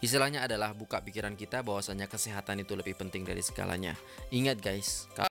Istilahnya adalah buka pikiran kita bahwasanya kesehatan itu lebih penting dari segalanya. Ingat guys,